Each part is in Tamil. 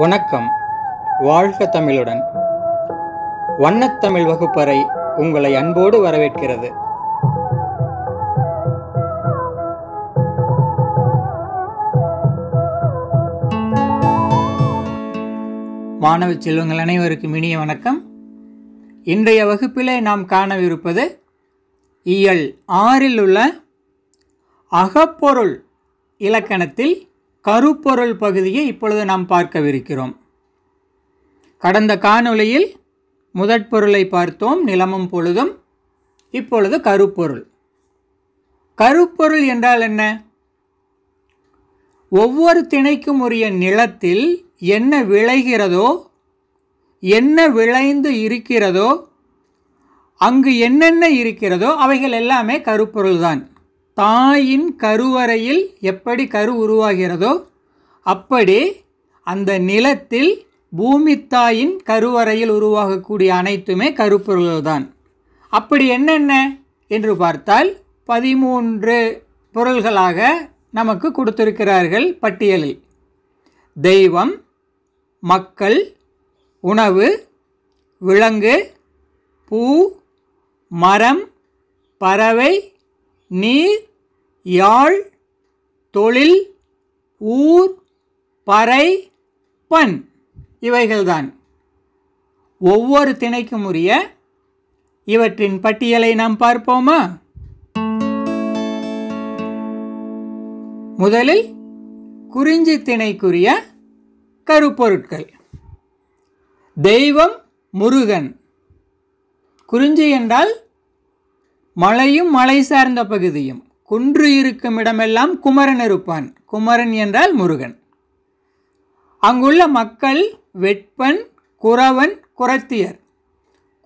வணக்கம் வாழ்க தமிழுடன் வண்ணத்தமிழ் வகுப்பறை உங்களை அன்போடு வரவேற்கிறது மாணவ செல்வங்கள் அனைவருக்கும் இனிய வணக்கம் இன்றைய வகுப்பிலே நாம் காணவிருப்பது இயல் ஆறில் உள்ள அகப்பொருள் இலக்கணத்தில் கருப்பொருள் பகுதியை இப்பொழுது நாம் பார்க்கவிருக்கிறோம் கடந்த காணொளியில் முதற்பொருளை பார்த்தோம் நிலமும் பொழுதும் இப்பொழுது கருப்பொருள் கருப்பொருள் என்றால் என்ன ஒவ்வொரு திணைக்கும் உரிய நிலத்தில் என்ன விளைகிறதோ என்ன விளைந்து இருக்கிறதோ அங்கு என்னென்ன இருக்கிறதோ அவைகள் எல்லாமே கருப்பொருள்தான் தாயின் கருவறையில் எப்படி கரு உருவாகிறதோ அப்படி அந்த நிலத்தில் பூமித்தாயின் கருவறையில் உருவாகக்கூடிய அனைத்துமே தான் அப்படி என்னென்ன என்று பார்த்தால் பதிமூன்று பொருள்களாக நமக்கு கொடுத்திருக்கிறார்கள் பட்டியலில் தெய்வம் மக்கள் உணவு விலங்கு பூ மரம் பறவை நீர் யாழ் தொழில் ஊர் பறை பண் இவைகள்தான் ஒவ்வொரு திணைக்கும் உரிய இவற்றின் பட்டியலை நாம் பார்ப்போமா முதலில் குறிஞ்சி திணைக்குரிய கருப்பொருட்கள் தெய்வம் முருகன் குறிஞ்சி என்றால் மலையும் மலை சார்ந்த பகுதியும் குன்று இருக்கும் இடமெல்லாம் குமரன் இருப்பான் குமரன் என்றால் முருகன் அங்குள்ள மக்கள் வெட்பன் குறவன் குரத்தியர்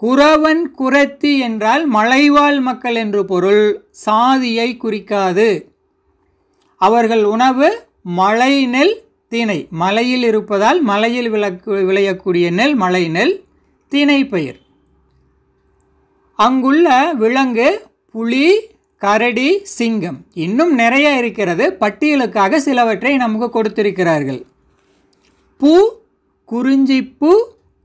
குறவன் குரத்தி என்றால் மலைவாழ் மக்கள் என்று பொருள் சாதியை குறிக்காது அவர்கள் உணவு மலை நெல் தினை மலையில் இருப்பதால் மலையில் விளக்கு விளையக்கூடிய நெல் மலை நெல் தினை பயிர் அங்குள்ள விலங்கு புலி கரடி சிங்கம் இன்னும் நிறைய இருக்கிறது பட்டியலுக்காக சிலவற்றை நமக்கு கொடுத்திருக்கிறார்கள் பூ குறிஞ்சிப்பூ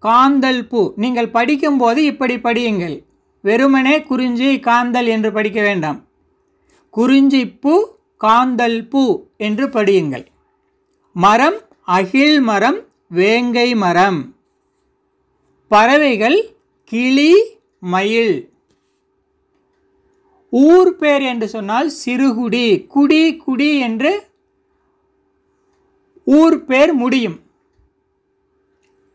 காந்தல் பூ நீங்கள் படிக்கும்போது இப்படி படியுங்கள் வெறுமனே குறிஞ்சி காந்தல் என்று படிக்க வேண்டாம் குறிஞ்சிப்பூ காந்தல் பூ என்று படியுங்கள் மரம் அகில் மரம் வேங்கை மரம் பறவைகள் கிளி மயில் ஊர் பேர் என்று சொன்னால் சிறுகுடி குடி குடி என்று ஊர் பேர் முடியும்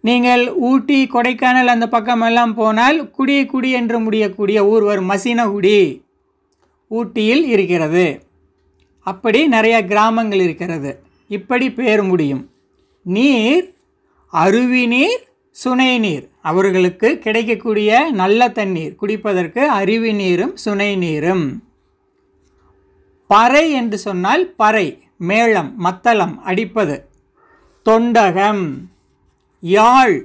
நீங்கள் ஊட்டி கொடைக்கானல் அந்த பக்கமெல்லாம் போனால் குடி குடி என்று முடியக்கூடிய ஊர் வரும் மசினகுடி ஊட்டியில் இருக்கிறது அப்படி நிறைய கிராமங்கள் இருக்கிறது இப்படி பேர் முடியும் நீர் அருவி நீர் சுனை நீர் அவர்களுக்கு கிடைக்கக்கூடிய நல்ல தண்ணீர் குடிப்பதற்கு அருவி நீரும் சுனை நீரும் பறை என்று சொன்னால் பறை மேளம் மத்தளம் அடிப்பது தொண்டகம் யாழ்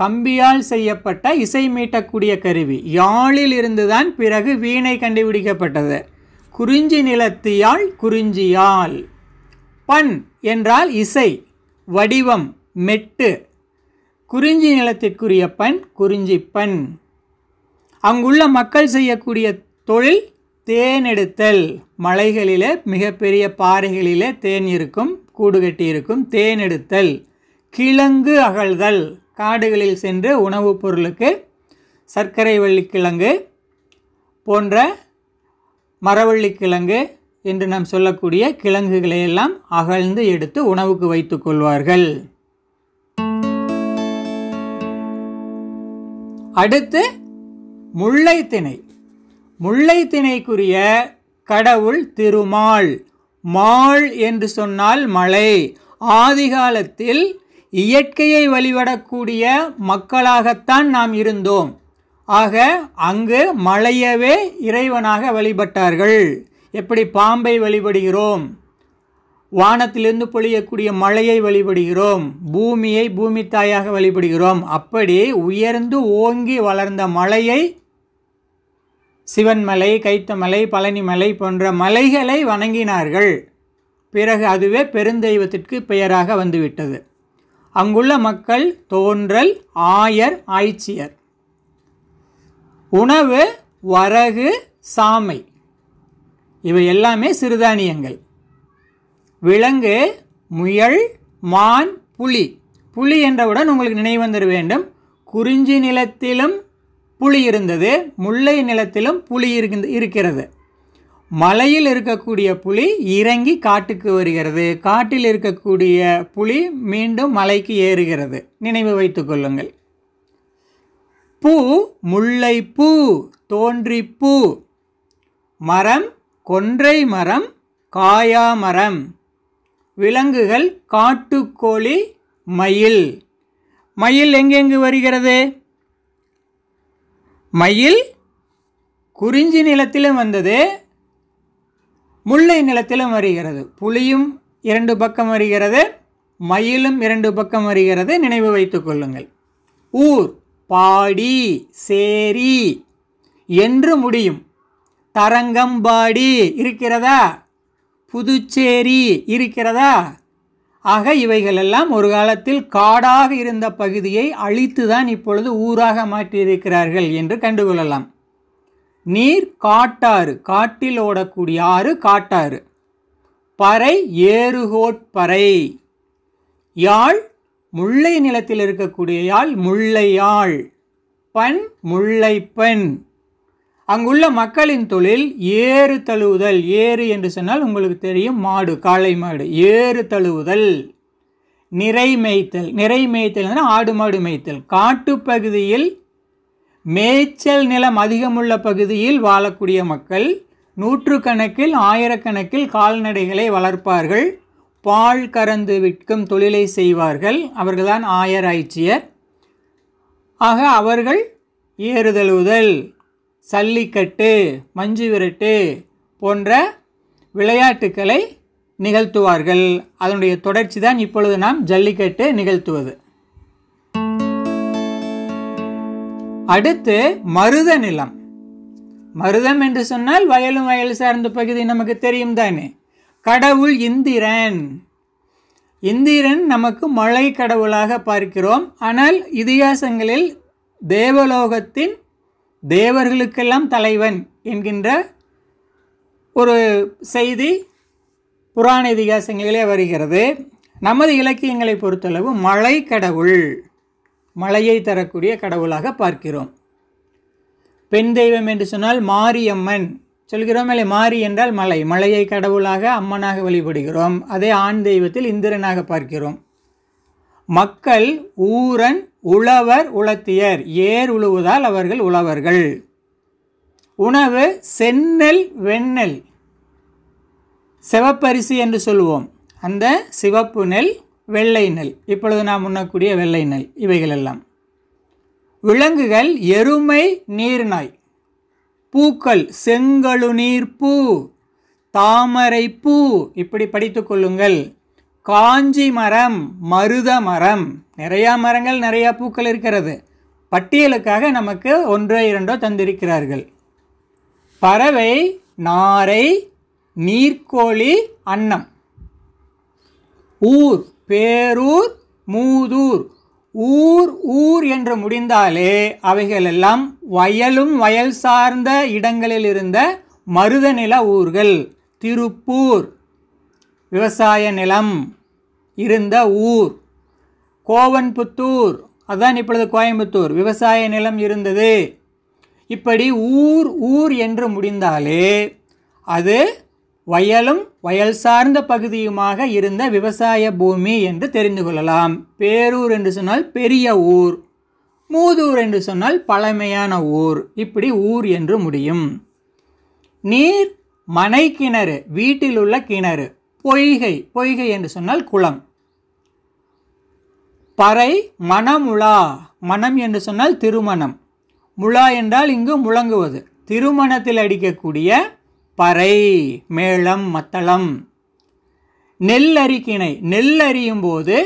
கம்பியால் செய்யப்பட்ட இசை மீட்டக்கூடிய கருவி யாழில் இருந்துதான் பிறகு வீணை கண்டுபிடிக்கப்பட்டது குறிஞ்சி நிலத்து யாழ் குறிஞ்சியால் பண் என்றால் இசை வடிவம் மெட்டு குறிஞ்சி நிலத்திற்குரிய பண் குறிஞ்சி பண் அங்குள்ள மக்கள் செய்யக்கூடிய தொழில் தேனெடுத்தல் மலைகளில் மிகப்பெரிய பாறைகளில் தேன் இருக்கும் கூடு கட்டி இருக்கும் தேனெடுத்தல் கிழங்கு அகழ்தல் காடுகளில் சென்று உணவுப் பொருளுக்கு சர்க்கரை வள்ளிக்கிழங்கு போன்ற மரவள்ளிக்கிழங்கு என்று நாம் சொல்லக்கூடிய கிழங்குகளை எல்லாம் அகழ்ந்து எடுத்து உணவுக்கு வைத்துக்கொள்வார்கள் அடுத்து முல்லைத்திணை முல்லைத்திணைக்குரிய கடவுள் திருமால் மால் என்று சொன்னால் மலை ஆதிகாலத்தில் இயற்கையை வழிபடக்கூடிய மக்களாகத்தான் நாம் இருந்தோம் ஆக அங்கு மலையவே இறைவனாக வழிபட்டார்கள் எப்படி பாம்பை வழிபடுகிறோம் வானத்திலிருந்து பொழியக்கூடிய மழையை வழிபடுகிறோம் பூமியை பூமி தாயாக வழிபடுகிறோம் அப்படி உயர்ந்து ஓங்கி வளர்ந்த மலையை சிவன்மலை கைத்தமலை பழனிமலை போன்ற மலைகளை வணங்கினார்கள் பிறகு அதுவே பெருந்தெய்வத்திற்கு பெயராக வந்துவிட்டது அங்குள்ள மக்கள் தோன்றல் ஆயர் ஆய்ச்சியர் உணவு வரகு சாமை இவை எல்லாமே சிறுதானியங்கள் விலங்கு முயல் மான் புலி புலி என்றவுடன் உங்களுக்கு நினைவு வந்துட வேண்டும் குறிஞ்சி நிலத்திலும் புலி இருந்தது முல்லை நிலத்திலும் புலி இருக்கிறது மலையில் இருக்கக்கூடிய புலி இறங்கி காட்டுக்கு வருகிறது காட்டில் இருக்கக்கூடிய புலி மீண்டும் மலைக்கு ஏறுகிறது நினைவு வைத்துக் கொள்ளுங்கள் பூ முல்லை பூ தோன்றி பூ மரம் கொன்றை மரம் காயா மரம் விலங்குகள் காட்டுக்கோழி மயில் மயில் எங்கெங்கு வருகிறது மயில் குறிஞ்சி நிலத்திலும் வந்தது முல்லை நிலத்திலும் வருகிறது புலியும் இரண்டு பக்கம் வருகிறது மயிலும் இரண்டு பக்கம் வருகிறது நினைவு வைத்துக் கொள்ளுங்கள் ஊர் பாடி சேரி என்று முடியும் தரங்கம்பாடி இருக்கிறதா புதுச்சேரி இருக்கிறதா ஆக இவைகளெல்லாம் ஒரு காலத்தில் காடாக இருந்த பகுதியை அழித்து தான் இப்பொழுது ஊராக மாற்றியிருக்கிறார்கள் என்று கண்டுகொள்ளலாம் நீர் காட்டாறு காட்டில் ஓடக்கூடிய ஆறு காட்டாறு பறை ஏறுகோட்பறை யாழ் முல்லை நிலத்தில் இருக்கக்கூடிய யாழ் முல்லை யாழ் பண் முல்லை பெண் அங்குள்ள மக்களின் தொழில் ஏறு தழுவுதல் ஏறு என்று சொன்னால் உங்களுக்கு தெரியும் மாடு காளை மாடு ஏறு தழுவுதல் நிறை மேய்த்தல் நிறை மேய்த்தல் ஆடு மாடு மேய்த்தல் காட்டுப்பகுதியில் மேய்ச்சல் நிலம் அதிகமுள்ள பகுதியில் வாழக்கூடிய மக்கள் நூற்றுக்கணக்கில் ஆயிரக்கணக்கில் கால்நடைகளை வளர்ப்பார்கள் பால் கறந்து விற்கும் தொழிலை செய்வார்கள் அவர்கள்தான் ஆயர் ஆய்ச்சியர் ஆக அவர்கள் ஏறுதழுவுதல் சல்லிக்கட்டு மஞ்சு விரட்டு போன்ற விளையாட்டுக்களை நிகழ்த்துவார்கள் அதனுடைய தொடர்ச்சி தான் இப்பொழுது நாம் ஜல்லிக்கட்டு நிகழ்த்துவது அடுத்து மருத நிலம் மருதம் என்று சொன்னால் வயலும் வயல் சார்ந்த பகுதி நமக்கு தெரியும் தானே கடவுள் இந்திரன் இந்திரன் நமக்கு மழை கடவுளாக பார்க்கிறோம் ஆனால் இதிகாசங்களில் தேவலோகத்தின் தேவர்களுக்கெல்லாம் தலைவன் என்கின்ற ஒரு செய்தி புராண இதிகாசங்களிலே வருகிறது நமது இலக்கியங்களை பொறுத்தளவு மழை கடவுள் மழையை தரக்கூடிய கடவுளாக பார்க்கிறோம் பெண் தெய்வம் என்று சொன்னால் மாரியம்மன் சொல்கிறோம் இல்லை மாரி என்றால் மலை மலையை கடவுளாக அம்மனாக வழிபடுகிறோம் அதே ஆண் தெய்வத்தில் இந்திரனாக பார்க்கிறோம் மக்கள் ஊரன் உழவர் உளத்தியர் ஏர் உழுவதால் அவர்கள் உழவர்கள் உணவு செந்நெல் வெண்ணெல் சிவப்பரிசி என்று சொல்லுவோம் அந்த சிவப்பு நெல் வெள்ளை நெல் இப்பொழுது நாம் உண்ணக்கூடிய வெள்ளை நெல் இவைகளெல்லாம் விலங்குகள் எருமை நீர்நாய் பூக்கள் செங்கழு நீர் பூ தாமரை பூ இப்படி படித்து கொள்ளுங்கள் காஞ்சி மரம் மருத மரம் நிறையா மரங்கள் நிறையா பூக்கள் இருக்கிறது பட்டியலுக்காக நமக்கு ஒன்றோ இரண்டோ தந்திருக்கிறார்கள் பறவை நாரை நீர்க்கோழி அன்னம் ஊர் பேரூர் மூதூர் ஊர் ஊர் என்று முடிந்தாலே அவைகளெல்லாம் வயலும் வயல் சார்ந்த இடங்களில் இருந்த மருதநில ஊர்கள் திருப்பூர் விவசாய நிலம் இருந்த ஊர் கோவன்புத்தூர் அதான் இப்பொழுது கோயம்புத்தூர் விவசாய நிலம் இருந்தது இப்படி ஊர் ஊர் என்று முடிந்தாலே அது வயலும் வயல் சார்ந்த பகுதியுமாக இருந்த விவசாய பூமி என்று தெரிந்து கொள்ளலாம் பேரூர் என்று சொன்னால் பெரிய ஊர் மூதூர் என்று சொன்னால் பழமையான ஊர் இப்படி ஊர் என்று முடியும் நீர் மனை கிணறு வீட்டில் உள்ள கிணறு பொய்கை பொய்கை என்று சொன்னால் குளம் பறை மணமுழா மனம் என்று சொன்னால் திருமணம் முழா என்றால் இங்கு முழங்குவது திருமணத்தில் அடிக்கக்கூடிய பறை மேளம் மத்தளம் நெல் அரிக்கிணை நெல் அறியும் போது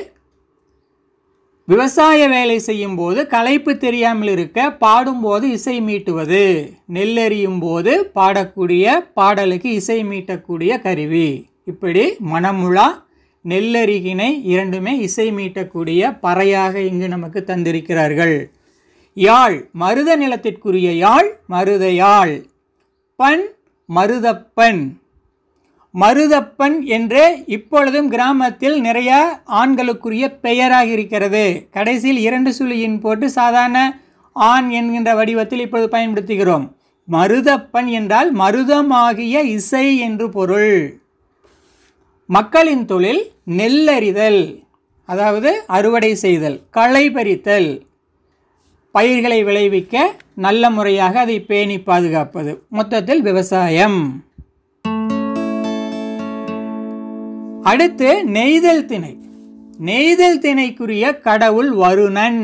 விவசாய வேலை செய்யும் போது களைப்பு தெரியாமல் இருக்க பாடும்போது இசை மீட்டுவது நெல் அறியும் போது பாடக்கூடிய பாடலுக்கு இசை மீட்டக்கூடிய கருவி இப்படி மணமுழா நெல்லரிகினை இரண்டுமே இசை மீட்டக்கூடிய பறையாக இங்கு நமக்கு தந்திருக்கிறார்கள் யாழ் மருத நிலத்திற்குரிய யாழ் மருத யாழ் பண் மருதப்பண் மருதப்பன் என்று இப்பொழுதும் கிராமத்தில் நிறைய ஆண்களுக்குரிய பெயராக இருக்கிறது கடைசியில் இரண்டு சுழியின் போட்டு சாதாரண ஆண் என்கின்ற வடிவத்தில் இப்பொழுது பயன்படுத்துகிறோம் மருதப்பன் என்றால் மருதமாகிய இசை என்று பொருள் மக்களின் தொழில் நெல்லறிதல் அதாவது அறுவடை செய்தல் களை பறித்தல் பயிர்களை விளைவிக்க நல்ல முறையாக அதை பேணி பாதுகாப்பது மொத்தத்தில் விவசாயம் அடுத்து நெய்தல் திணை நெய்தல் திணைக்குரிய கடவுள் வருணன்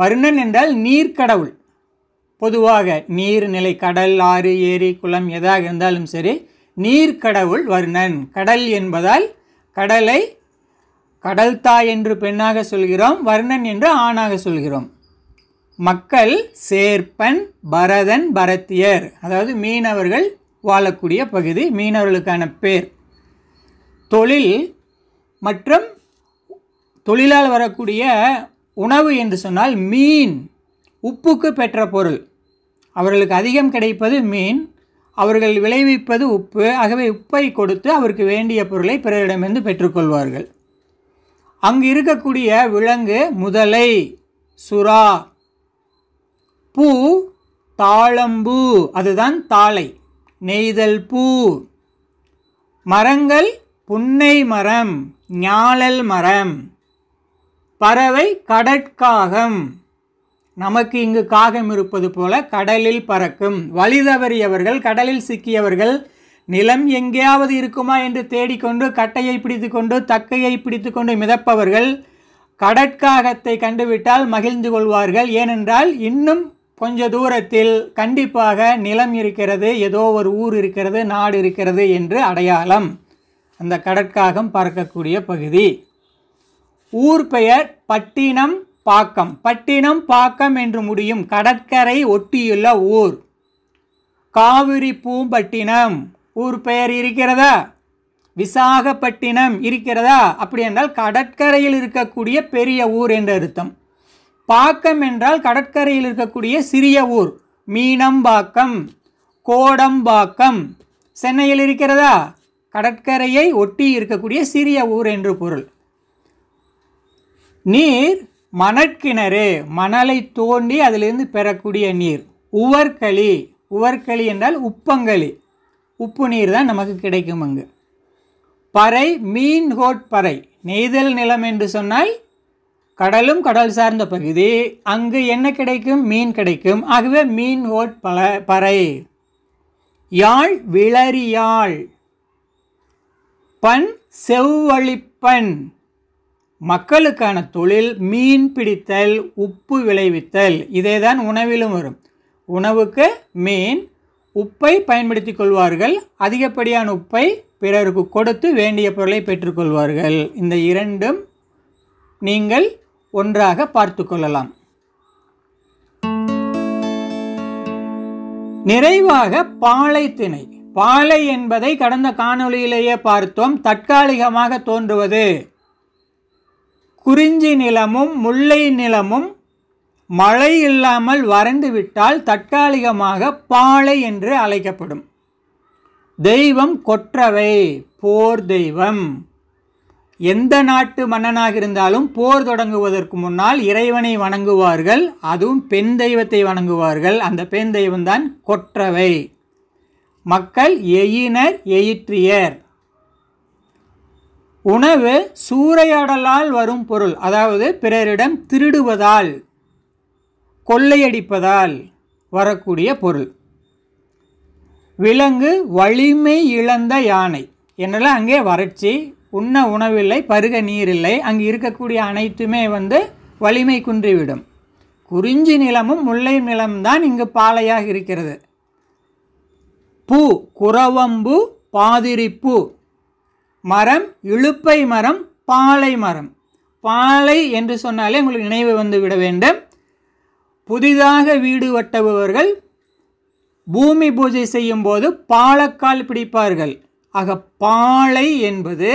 வருணன் என்றால் நீர்க்கடவுள் பொதுவாக நீர்நிலை கடல் ஆறு ஏரி குளம் எதாக இருந்தாலும் சரி நீர்க்கடவுள் வர்ணன் கடல் என்பதால் கடலை கடல்தாய் என்று பெண்ணாக சொல்கிறோம் வர்ணன் என்று ஆணாக சொல்கிறோம் மக்கள் சேர்ப்பன் பரதன் பரத்தியர் அதாவது மீனவர்கள் வாழக்கூடிய பகுதி மீனவர்களுக்கான பேர் தொழில் மற்றும் தொழிலால் வரக்கூடிய உணவு என்று சொன்னால் மீன் உப்புக்கு பெற்ற பொருள் அவர்களுக்கு அதிகம் கிடைப்பது மீன் அவர்கள் விளைவிப்பது உப்பு ஆகவே உப்பை கொடுத்து அவருக்கு வேண்டிய பொருளை பிறரிடமிருந்து பெற்றுக்கொள்வார்கள் அங்கு இருக்கக்கூடிய விலங்கு முதலை சுறா பூ தாழம்பூ அதுதான் தாளை நெய்தல் பூ மரங்கள் புன்னை மரம் ஞாழல் மரம் பறவை கடற்காகம் நமக்கு இங்கு காகம் இருப்பது போல கடலில் பறக்கும் வழி தவறியவர்கள் கடலில் சிக்கியவர்கள் நிலம் எங்கேயாவது இருக்குமா என்று தேடிக்கொண்டு கட்டையை பிடித்து கொண்டு தக்கையை பிடித்து கொண்டு மிதப்பவர்கள் கடற்காகத்தை கண்டுவிட்டால் மகிழ்ந்து கொள்வார்கள் ஏனென்றால் இன்னும் கொஞ்ச தூரத்தில் கண்டிப்பாக நிலம் இருக்கிறது ஏதோ ஒரு ஊர் இருக்கிறது நாடு இருக்கிறது என்று அடையாளம் அந்த கடற்காகம் பறக்கக்கூடிய பகுதி ஊர் பெயர் பட்டினம் பாக்கம் பட்டினம் பாக்கம் என்று முடியும் கடற்கரை ஒட்டியுள்ள ஊர் காவிரி பூம்பட்டினம் ஊர் பெயர் இருக்கிறதா விசாகப்பட்டினம் இருக்கிறதா அப்படி என்றால் கடற்கரையில் இருக்கக்கூடிய பெரிய ஊர் என்ற அர்த்தம் பாக்கம் என்றால் கடற்கரையில் இருக்கக்கூடிய சிறிய ஊர் மீனம்பாக்கம் கோடம்பாக்கம் சென்னையில் இருக்கிறதா கடற்கரையை ஒட்டி இருக்கக்கூடிய சிறிய ஊர் என்று பொருள் நீர் மணற்கிணறு மணலை தோண்டி அதிலிருந்து பெறக்கூடிய நீர் உவர்களி உவர்களி என்றால் உப்பங்களி உப்பு நீர் தான் நமக்கு கிடைக்கும் அங்கு பறை மீன் கோட் பறை நெய்தல் நிலம் என்று சொன்னால் கடலும் கடல் சார்ந்த பகுதி அங்கு என்ன கிடைக்கும் மீன் கிடைக்கும் ஆகவே மீன் ஓட் பல பறை யாழ் விளறியாள் பண் செவ்வழிப்பண் மக்களுக்கான தொழில் மீன் பிடித்தல் உப்பு விளைவித்தல் இதே தான் உணவிலும் வரும் உணவுக்கு மீன் உப்பை பயன்படுத்தி கொள்வார்கள் அதிகப்படியான உப்பை பிறருக்கு கொடுத்து வேண்டிய பொருளை பெற்றுக்கொள்வார்கள் இந்த இரண்டும் நீங்கள் ஒன்றாக பார்த்து கொள்ளலாம் நிறைவாக பாலை திணை பாலை என்பதை கடந்த காணொளியிலேயே பார்த்தோம் தற்காலிகமாக தோன்றுவது குறிஞ்சி நிலமும் முல்லை நிலமும் மழை இல்லாமல் வறண்டுவிட்டால் தற்காலிகமாக பாலை என்று அழைக்கப்படும் தெய்வம் கொற்றவை போர் தெய்வம் எந்த நாட்டு மன்னனாக இருந்தாலும் போர் தொடங்குவதற்கு முன்னால் இறைவனை வணங்குவார்கள் அதுவும் பெண் தெய்வத்தை வணங்குவார்கள் அந்த பெண் தெய்வம்தான் கொற்றவை மக்கள் எயினர் எயிற்றியர் உணவு சூறையாடலால் வரும் பொருள் அதாவது பிறரிடம் திருடுவதால் கொள்ளையடிப்பதால் வரக்கூடிய பொருள் விலங்கு வலிமை இழந்த யானை என்னெல்லாம் அங்கே வறட்சி உண்ண உணவில்லை பருக நீரில்லை அங்கே இருக்கக்கூடிய அனைத்துமே வந்து வலிமை குன்றிவிடும் குறிஞ்சி நிலமும் முல்லை நிலம்தான் இங்கு பாலையாக இருக்கிறது பூ குறவம்பு பாதிரிப்பூ மரம் இழுப்பை மரம் பாலை மரம் பாலை என்று சொன்னாலே உங்களுக்கு நினைவு வந்து விட வேண்டும் புதிதாக வீடு வட்டபவர்கள் பூமி பூஜை செய்யும் போது பாலக்கால் பிடிப்பார்கள் ஆக பாலை என்பது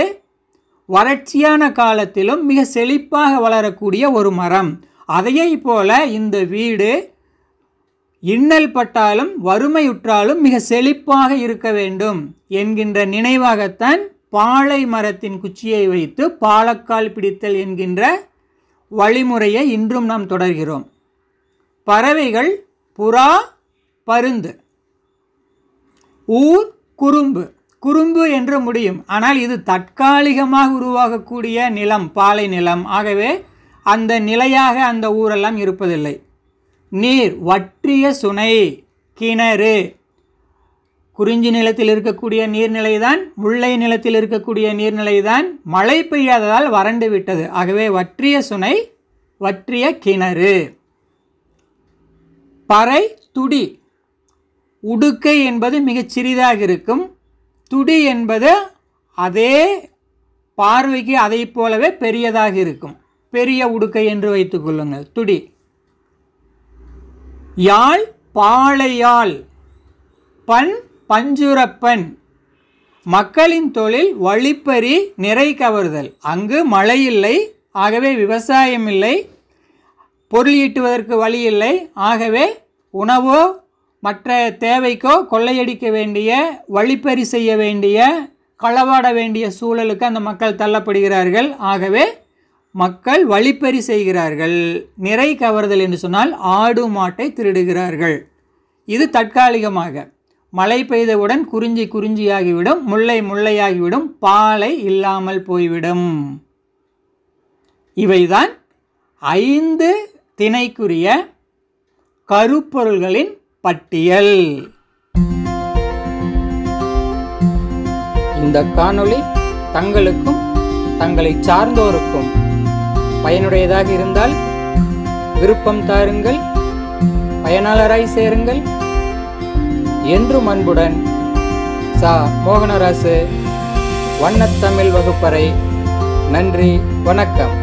வறட்சியான காலத்திலும் மிக செழிப்பாக வளரக்கூடிய ஒரு மரம் அதையை போல இந்த வீடு இன்னல் பட்டாலும் வறுமையுற்றாலும் மிக செழிப்பாக இருக்க வேண்டும் என்கின்ற நினைவாகத்தான் பாலை மரத்தின் குச்சியை வைத்து பாலக்கால் பிடித்தல் என்கின்ற வழிமுறையை இன்றும் நாம் தொடர்கிறோம் பறவைகள் புறா பருந்து ஊர் குறும்பு குறும்பு என்று முடியும் ஆனால் இது தற்காலிகமாக உருவாகக்கூடிய நிலம் பாலை நிலம் ஆகவே அந்த நிலையாக அந்த ஊரெல்லாம் இருப்பதில்லை நீர் வற்றிய சுனை கிணறு குறிஞ்சி நிலத்தில் இருக்கக்கூடிய நீர்நிலை தான் முல்லை நிலத்தில் இருக்கக்கூடிய நீர்நிலை தான் மழை பெய்யாததால் வறண்டு விட்டது ஆகவே வற்றிய சுனை வற்றிய கிணறு பறை துடி உடுக்கை என்பது மிகச் சிறிதாக இருக்கும் துடி என்பது அதே பார்வைக்கு அதை போலவே பெரியதாக இருக்கும் பெரிய உடுக்கை என்று வைத்துக்கொள்ளுங்கள் துடி யாழ் பாளையால் பண் பஞ்சுரப்பன் மக்களின் தொழில் வழிப்பறி நிறை கவருதல் அங்கு மழை இல்லை ஆகவே விவசாயம் இல்லை பொருள் ஈட்டுவதற்கு வழி இல்லை ஆகவே உணவோ மற்ற தேவைக்கோ கொள்ளையடிக்க வேண்டிய வழிப்பறி செய்ய வேண்டிய களவாட வேண்டிய சூழலுக்கு அந்த மக்கள் தள்ளப்படுகிறார்கள் ஆகவே மக்கள் வழிப்பறி செய்கிறார்கள் நிறை கவர்தல் என்று சொன்னால் ஆடு மாட்டை திருடுகிறார்கள் இது தற்காலிகமாக மழை பெய்தவுடன் குறிஞ்சி குறிஞ்சியாகிவிடும் முல்லை முல்லையாகிவிடும் பாலை இல்லாமல் போய்விடும் இவைதான் ஐந்து திணைக்குரிய கருப்பொருள்களின் பட்டியல் இந்த காணொளி தங்களுக்கும் தங்களை சார்ந்தோருக்கும் பயனுடையதாக இருந்தால் விருப்பம் தாருங்கள் பயனாளராய் சேருங்கள் என்றும் அன்புடன் சா மோகனராசு வண்ணத்தமிழ் வகுப்பறை நன்றி வணக்கம்